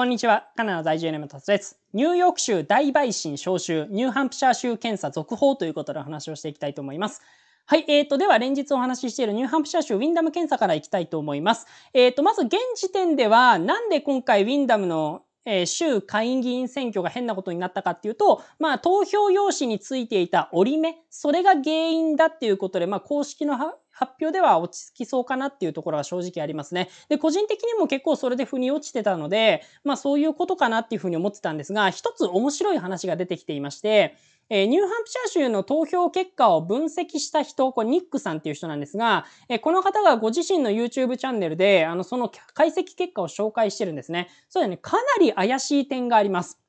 こんにちは。カナダ在住の達です。ニューヨーク州大陪審招集、ニューハンプシャー州検査続報ということでお話をしていきたいと思います。はい。えー、と、では連日お話ししているニューハンプシャー州ウィンダム検査からいきたいと思います。えー、と、まず現時点では、なんで今回ウィンダムのえー、州下院議員選挙が変なことになったかっていうと、まあ、投票用紙についていた折り目、それが原因だっていうことで、まあ、公式の発表では落ち着きそうかなっていうところは正直ありますね。で、個人的にも結構それで腑に落ちてたので、まあそういうことかなっていうふうに思ってたんですが、一つ面白い話が出てきていまして、えー、ニューハンプシャー州の投票結果を分析した人、これニックさんっていう人なんですが、えー、この方がご自身の YouTube チャンネルで、あの、その解析結果を紹介してるんですね。そうだね、かなり怪しい点があります。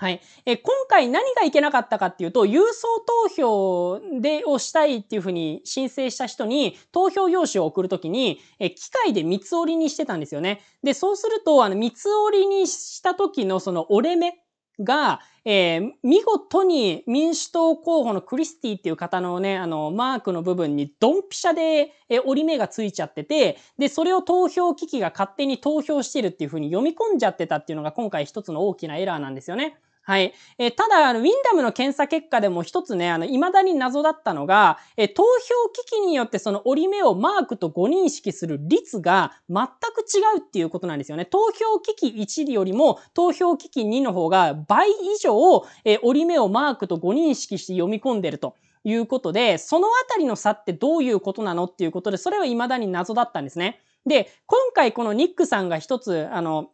はい。え今回何がいけなかったかっていうと、郵送投票で、をしたいっていうふうに申請した人に、投票用紙を送るときに、え機械で三つ折りにしてたんですよね。で、そうすると、あの、三つ折りにした時のその折れ目が、えー、見事に民主党候補のクリスティっていう方のね、あの、マークの部分にドンピシャで、えー、折り目がついちゃってて、で、それを投票機器が勝手に投票してるっていう風に読み込んじゃってたっていうのが今回一つの大きなエラーなんですよね。はい。えー、ただ、あの、ウィンダムの検査結果でも一つね、あの、未だに謎だったのが、えー、投票機器によってその折り目をマークと誤認識する率が全く違うっていうことなんですよね。投票機器1よりも投票機器2の方が倍以上、えー、折り目をマークと誤認識して読み込んでると。いうことで、そのあたりの差ってどういうことなのっていうことで、それは未だに謎だったんですね。で、今回このニックさんが一つ、あの、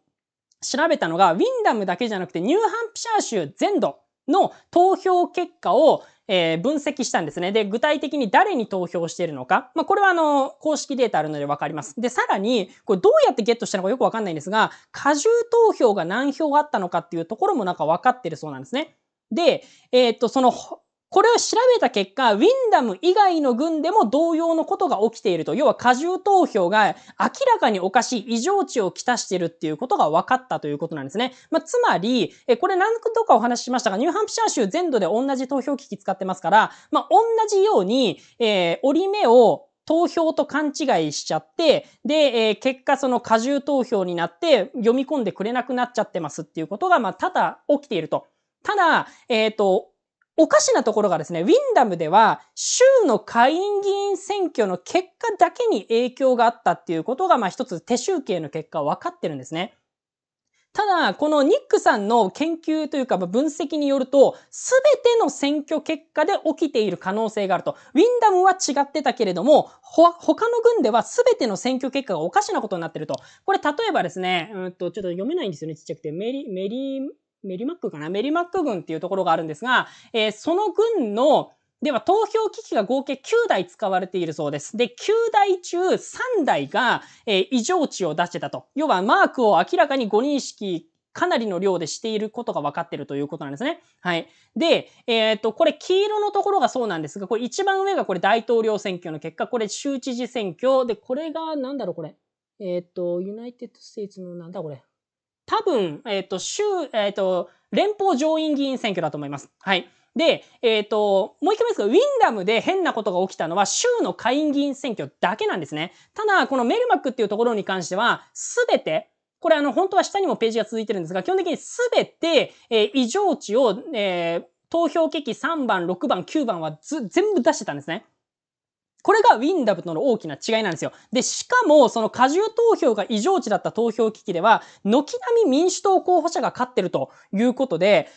調べたのが、ウィンダムだけじゃなくて、ニューハンプシャー州全土の投票結果を、えー、分析したんですね。で、具体的に誰に投票しているのか。まあ、これはあの、公式データあるのでわかります。で、さらに、これどうやってゲットしたのかよくわかんないんですが、過重投票が何票あったのかっていうところもなんか分かってるそうなんですね。で、えー、っと、その、これを調べた結果、ウィンダム以外の軍でも同様のことが起きていると、要は過重投票が明らかにおかしい異常値をきたしてるっていうことが分かったということなんですね。まあ、つまり、え、これ何とかお話ししましたが、ニューハンプシャー州全土で同じ投票機器使ってますから、まあ、同じように、えー、折り目を投票と勘違いしちゃって、で、えー、結果その過重投票になって読み込んでくれなくなっちゃってますっていうことが、まあ、起きていると。ただ、えっ、ー、と、おかしなところがですね、ウィンダムでは州の下院議員選挙の結果だけに影響があったっていうことが、まあ一つ手集計の結果分かってるんですね。ただ、このニックさんの研究というか分析によると、すべての選挙結果で起きている可能性があると。ウィンダムは違ってたけれども、他の軍ではすべての選挙結果がおかしなことになってると。これ例えばですね、うんと、ちょっと読めないんですよね、ちっちゃくて。メリ、メリー、メリマックかなメリマック軍っていうところがあるんですが、えー、その軍の、では投票機器が合計9台使われているそうです。で、9台中3台が、えー、異常値を出してたと。要はマークを明らかにご認識かなりの量でしていることが分かってるということなんですね。はい。で、えっ、ー、と、これ黄色のところがそうなんですが、これ一番上がこれ大統領選挙の結果、これ州知事選挙、で、これが、なんだろう、これ。えっ、と、ユナイテッド・ステイツのなんだこれ。多分、えっ、と、州、えっ、と、連邦上院議員選挙だと思います。はい。で、えっ、ー、と、もう一回目ですが、ウィンダムで変なことが起きたのは州の下院議員選挙だけなんですね。ただ、このメルマックっていうところに関しては、すべて、これあの、本当は下にもページが続いてるんですが、基本的にすべて、えー、異常値を、えー、投票機器3番、6番、9番は全部出してたんですね。これがウィンダブとの大きな違いなんですよ。で、しかも、その過重投票が異常値だった投票機器では、軒並み民主党候補者が勝ってるということで、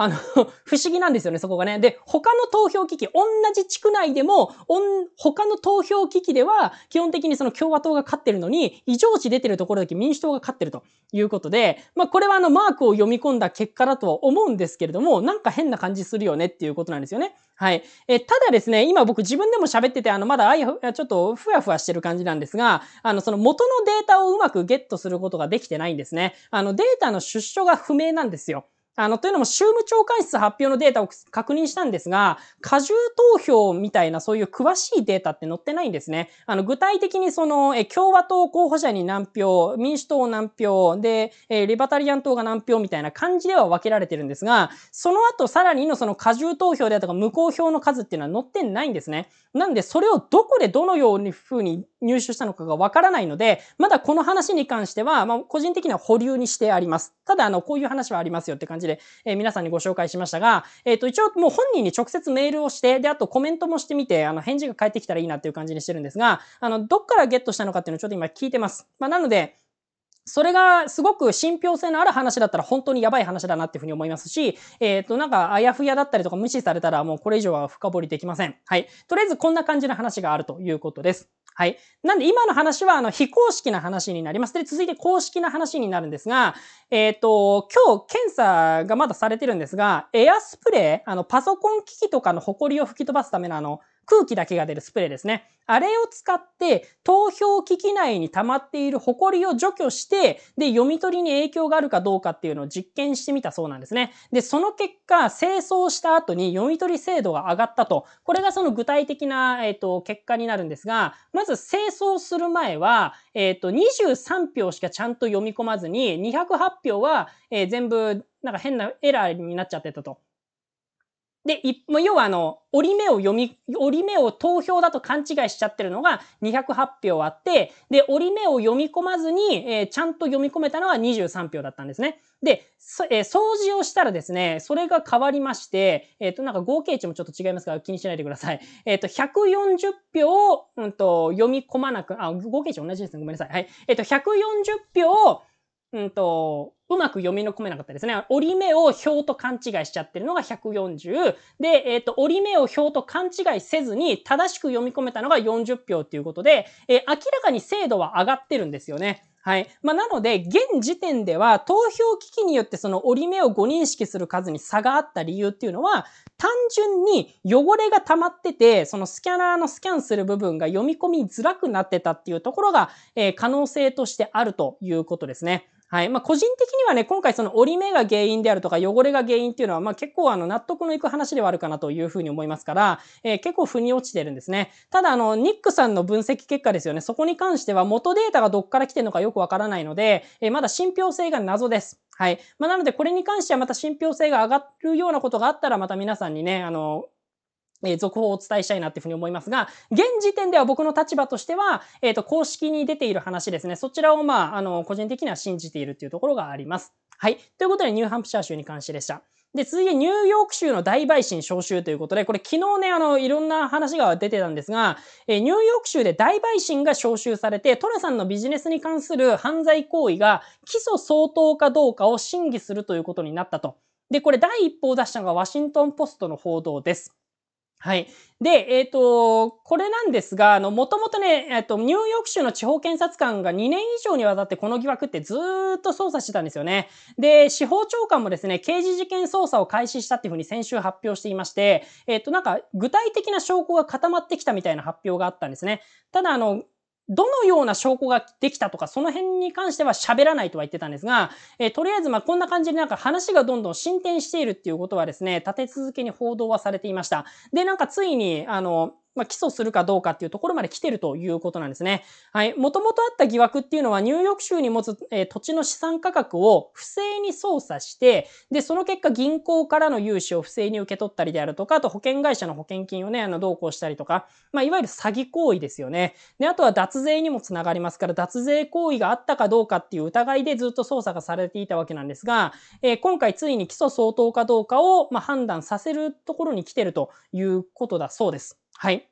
あの、不思議なんですよね、そこがね。で、他の投票機器、同じ地区内でも、他の投票機器では、基本的にその共和党が勝ってるのに、異常値出てるところだけ民主党が勝ってるということで、まあ、これはあの、マークを読み込んだ結果だとは思うんですけれども、なんか変な感じするよねっていうことなんですよね。はい。え、ただですね、今僕自分でも喋ってて、あの、まだあい、ちょっとふわふわしてる感じなんですが、あの、その元のデータをうまくゲットすることができてないんですね。あの、データの出所が不明なんですよ。あの、というのも、州務長官室発表のデータを確認したんですが、過重投票みたいなそういう詳しいデータって載ってないんですね。あの、具体的にその、え、共和党候補者に何票、民主党何票、で、え、リバタリアン党が何票みたいな感じでは分けられてるんですが、その後さらにのその過重投票であとか無効票の数っていうのは載ってないんですね。なんで、それをどこでどのように風に入手したのかがわからないので、まだこの話に関しては、まあ、個人的には保留にしてあります。ただ、あの、こういう話はありますよって感じで、えー、皆さんにご紹介しましたが、えっ、ー、と、一応もう本人に直接メールをして、で、あとコメントもしてみて、あの、返事が返ってきたらいいなっていう感じにしてるんですが、あの、どっからゲットしたのかっていうのをちょっと今聞いてます。まあ、なので、それがすごく信憑性のある話だったら本当にやばい話だなっていうふうに思いますし、えっ、ー、と、なんかあやふやだったりとか無視されたらもうこれ以上は深掘りできません。はい。とりあえずこんな感じの話があるということです。はい。なんで今の話はあの非公式な話になります。で、続いて公式な話になるんですが、えっ、ー、と、今日検査がまだされてるんですが、エアスプレー、あのパソコン機器とかのホコリを吹き飛ばすためのあの、空気だけが出るスプレーですね。あれを使って、投票機器内に溜まっているホコリを除去して、で、読み取りに影響があるかどうかっていうのを実験してみたそうなんですね。で、その結果、清掃した後に読み取り精度が上がったと。これがその具体的な、えっ、ー、と、結果になるんですが、まず清掃する前は、えっ、ー、と、23票しかちゃんと読み込まずに、208票は、えー、全部、なんか変なエラーになっちゃってたと。で、いもう要はあの、折り目を読み、折り目を投票だと勘違いしちゃってるのが208票あって、で、折り目を読み込まずに、えー、ちゃんと読み込めたのは23票だったんですね。で、えー、掃除をしたらですね、それが変わりまして、えっ、ー、と、なんか合計値もちょっと違いますから気にしないでください。えっ、と、140票を、うんと、読み込まなく、あ、合計値同じですね。ごめんなさい。はい。えっ、と、140票を、うんと、うまく読み込めなかったですね。折り目を表と勘違いしちゃってるのが140。で、えっ、ー、と、折り目を表と勘違いせずに正しく読み込めたのが40票っていうことで、えー、明らかに精度は上がってるんですよね。はい。まあ、なので、現時点では投票機器によってその折り目を誤認識する数に差があった理由っていうのは、単純に汚れが溜まってて、そのスキャナーのスキャンする部分が読み込みづらくなってたっていうところが、えー、可能性としてあるということですね。はい。まあ、個人的にはね、今回その折り目が原因であるとか汚れが原因っていうのは、まあ、結構あの納得のいく話ではあるかなというふうに思いますから、えー、結構腑に落ちてるんですね。ただあの、ニックさんの分析結果ですよね。そこに関しては元データがどっから来てるのかよくわからないので、えー、まだ信憑性が謎です。はい。まあ、なのでこれに関してはまた信憑性が上がるようなことがあったら、また皆さんにね、あの、え続報をお伝えしたいなっていうふうに思いますが、現時点では僕の立場としては、えっ、ー、と、公式に出ている話ですね。そちらを、まあ、あの、個人的には信じているっていうところがあります。はい。ということで、ニューハンプシャー州に関してでした。で、続いてニューヨーク州の大陪審招集ということで、これ昨日ね、あの、いろんな話が出てたんですが、えー、ニューヨーク州で大陪審が招集されて、トラさんのビジネスに関する犯罪行為が起訴相当かどうかを審議するということになったと。で、これ第一報を出したのがワシントンポストの報道です。はい。で、えっ、ー、と、これなんですが、あの、もともとね、えっ、ー、と、ニューヨーク州の地方検察官が2年以上にわたってこの疑惑ってずっと捜査してたんですよね。で、司法長官もですね、刑事事件捜査を開始したっていうふうに先週発表していまして、えっ、ー、と、なんか、具体的な証拠が固まってきたみたいな発表があったんですね。ただ、あの、どのような証拠ができたとか、その辺に関しては喋らないとは言ってたんですが、えー、とりあえず、まこんな感じでなんか話がどんどん進展しているっていうことはですね、立て続けに報道はされていました。で、なんかついに、あの、まあ、起訴するかどうかっていうところまで来てるということなんですね。はい。もともとあった疑惑っていうのは、ニューヨーク州に持つ、えー、土地の資産価格を不正に操作して、で、その結果銀行からの融資を不正に受け取ったりであるとか、あと保険会社の保険金をね、あの、同行したりとか、まあ、いわゆる詐欺行為ですよね。で、あとは脱税にもつながりますから、脱税行為があったかどうかっていう疑いでずっと捜査がされていたわけなんですが、えー、今回ついに起訴相当かどうかを、まあ、判断させるところに来てるということだそうです。はい。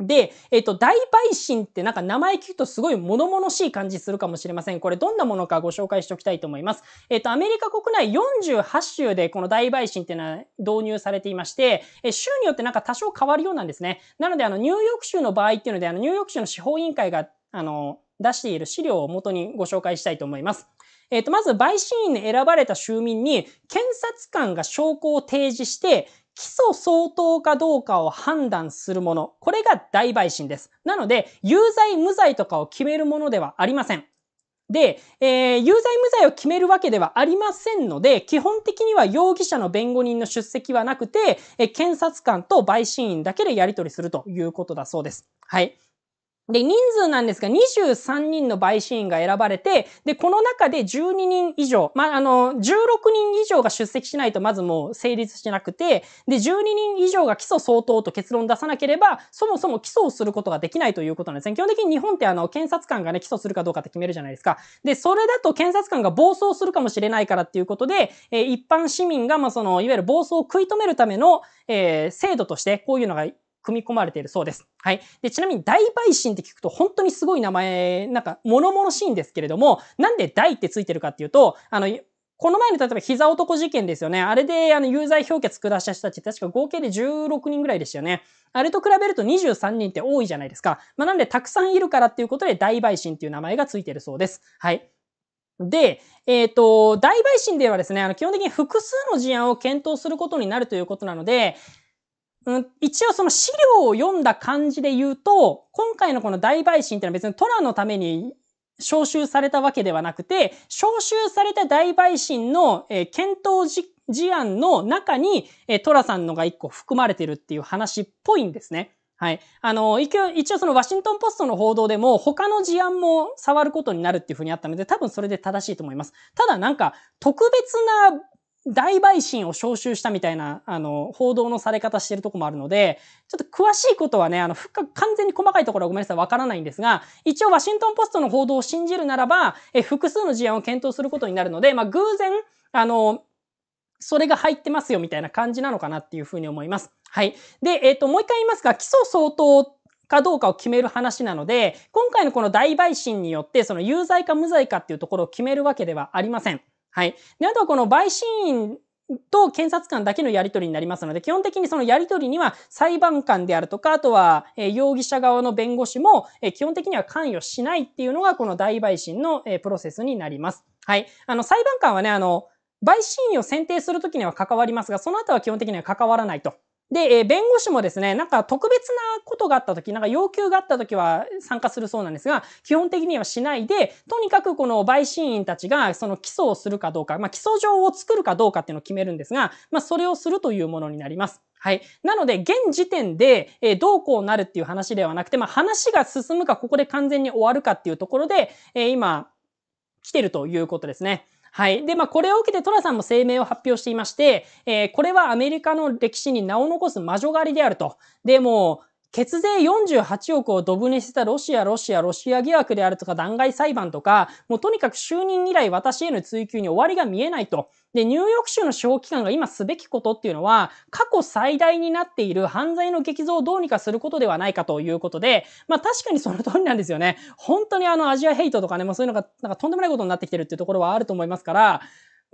で、えっ、と、大陪審ってなんか名前聞くとすごい物々しい感じするかもしれません。これどんなものかご紹介しておきたいと思います。えっ、と、アメリカ国内48州でこの大陪審っていうのは導入されていまして、え州によってなんか多少変わるようなんですね。なので、あの、ニューヨーク州の場合っていうので、あの、ニューヨーク州の司法委員会が、あの、出している資料を元にご紹介したいと思います。えっ、と、まず、陪審員に選ばれた州民に、検察官が証拠を提示して、基礎相当かどうかを判断するもの。これが大陪審です。なので、有罪無罪とかを決めるものではありません。で、えー、有罪無罪を決めるわけではありませんので、基本的には容疑者の弁護人の出席はなくて、えー、検察官と陪審員だけでやり取りするということだそうです。はい。で、人数なんですが、23人の陪審員が選ばれて、で、この中で12人以上、まあ、あの、16人以上が出席しないとまずもう成立しなくて、で、12人以上が起訴相当と結論出さなければ、そもそも起訴をすることができないということなんですね。基本的に日本ってあの、検察官がね、起訴するかどうかって決めるじゃないですか。で、それだと検察官が暴走するかもしれないからっていうことで、えー、一般市民が、まあ、その、いわゆる暴走を食い止めるための、えー、制度として、こういうのが組み込まれているそうです。はい。で、ちなみに大陪審って聞くと本当にすごい名前、なんか物々しいんですけれども、なんで大ってついてるかっていうと、あの、この前の例えば膝男事件ですよね。あれであの有罪評決下した人たち確か合計で16人ぐらいでしたよね。あれと比べると23人って多いじゃないですか。まあ、なんでたくさんいるからっていうことで大陪審っていう名前がついてるそうです。はい。で、えっ、ー、と、大陪審ではですね、あの基本的に複数の事案を検討することになるということなので、うん、一応その資料を読んだ感じで言うと、今回のこの大陪審っていうのは別にトラのために招集されたわけではなくて、招集された大陪審の、えー、検討事案の中に、えー、トラさんのが一個含まれてるっていう話っぽいんですね。はい。あの、一応、一応そのワシントンポストの報道でも他の事案も触ることになるっていうふうにあったので、多分それで正しいと思います。ただなんか、特別な大陪審を招集したみたいな、あの、報道のされ方してるとこもあるので、ちょっと詳しいことはね、あの、完全に細かいところはごめんなさい、わからないんですが、一応ワシントンポストの報道を信じるならば、え、複数の事案を検討することになるので、まあ、偶然、あの、それが入ってますよみたいな感じなのかなっていうふうに思います。はい。で、えっ、ー、と、もう一回言いますが、基礎相当かどうかを決める話なので、今回のこの大陪審によって、その有罪か無罪かっていうところを決めるわけではありません。はい。で、あとはこの陪審員と検察官だけのやり取りになりますので、基本的にそのやり取りには裁判官であるとか、あとは、え容疑者側の弁護士も、え基本的には関与しないっていうのが、この大陪審の、えプロセスになります。はい。あの、裁判官はね、あの、陪審員を選定するときには関わりますが、その後は基本的には関わらないとで、え弁護士もですね、なんか特別なことがあった時、なんか要求があった時は参加するそうなんですが、基本的にはしないで、とにかくこの陪審員たちがその起訴をするかどうか、まあ、起訴状を作るかどうかっていうのを決めるんですが、まあ、それをするというものになります。はい。なので、現時点で、えー、どうこうなるっていう話ではなくて、まあ、話が進むか、ここで完全に終わるかっていうところで、えー、今、来てるということですね。はい。で、まあ、これを受けてトラさんも声明を発表していまして、えー、これはアメリカの歴史に名を残す魔女狩りであると。で、も血税48億をドブにしてたロシア、ロシア、ロシア疑惑であるとか弾劾裁判とか、もうとにかく就任以来私への追及に終わりが見えないと。で、ニューヨーク州の司法機関が今すべきことっていうのは、過去最大になっている犯罪の激増をどうにかすることではないかということで、まあ確かにその通りなんですよね。本当にあのアジアヘイトとかね、もうそういうのがなんかとんでもないことになってきてるっていうところはあると思いますから、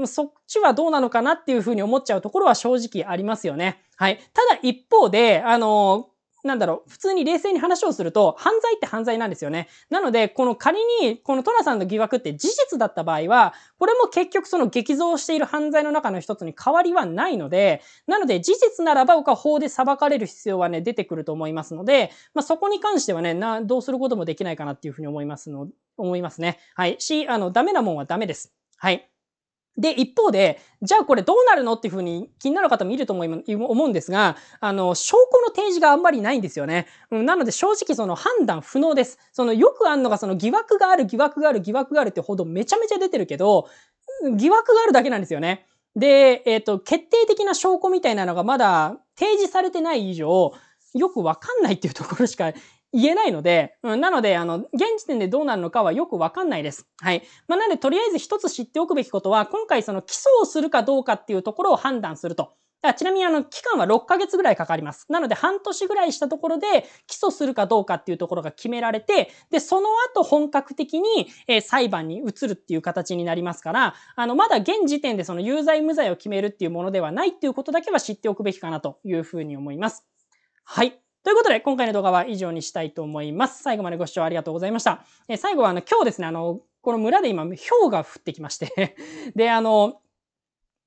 そっちはどうなのかなっていうふうに思っちゃうところは正直ありますよね。はい。ただ一方で、あのーなんだろう、普通に冷静に話をすると、犯罪って犯罪なんですよね。なので、この仮に、このトラさんの疑惑って事実だった場合は、これも結局その激増している犯罪の中の一つに変わりはないので、なので、事実ならば僕は法で裁かれる必要はね、出てくると思いますので、まあ、そこに関してはね、な、どうすることもできないかなっていうふうに思いますの、思いますね。はい。し、あの、ダメなもんはダメです。はい。で、一方で、じゃあこれどうなるのっていうふうに気になる方もいると思うんですが、あの、証拠の提示があんまりないんですよね。うん、なので正直その判断不能です。そのよくあるのがその疑惑がある疑惑がある疑惑があるってほどめちゃめちゃ出てるけど、疑惑があるだけなんですよね。で、えっ、ー、と、決定的な証拠みたいなのがまだ提示されてない以上、よくわかんないっていうところしか言えないので、うん、なので、あの、現時点でどうなるのかはよくわかんないです。はい。まあ、なので、とりあえず一つ知っておくべきことは、今回その起訴をするかどうかっていうところを判断すると。ちなみにあの期間は6ヶ月ぐらいかかります。なので半年ぐらいしたところで起訴するかどうかっていうところが決められて、で、その後本格的に、え裁判に移るっていう形になりますから、あの、まだ現時点でその有罪無罪を決めるっていうものではないっていうことだけは知っておくべきかなというふうに思います。はい。ということで、今回の動画は以上にしたいと思います。最後までご視聴ありがとうございました。え最後は、あの、今日ですね、あの、この村で今、氷が降ってきまして で、あの、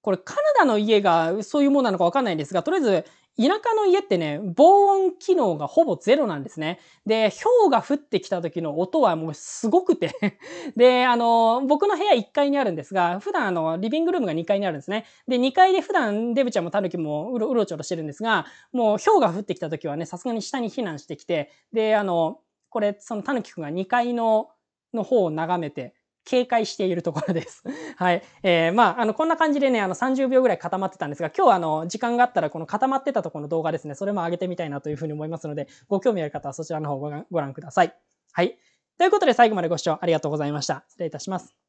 これカナダの家がそういうものなのかわかんないんですが、とりあえず田舎の家ってね、防音機能がほぼゼロなんですね。で、氷が降ってきた時の音はもうすごくて で、あの、僕の部屋1階にあるんですが、普段あの、リビングルームが2階にあるんですね。で、2階で普段デブちゃんもタヌキもうろうろちょろしてるんですが、もう氷が降ってきた時はね、さすがに下に避難してきて、で、あの、これ、そのタヌキくんが2階の、の方を眺めて、警戒しているところです。はい。えー、まあ、あの、こんな感じでね、あの、30秒ぐらい固まってたんですが、今日あの、時間があったら、この固まってたところの動画ですね、それも上げてみたいなというふうに思いますので、ご興味ある方はそちらの方をご覧ください。はい。ということで、最後までご視聴ありがとうございました。失礼いたします。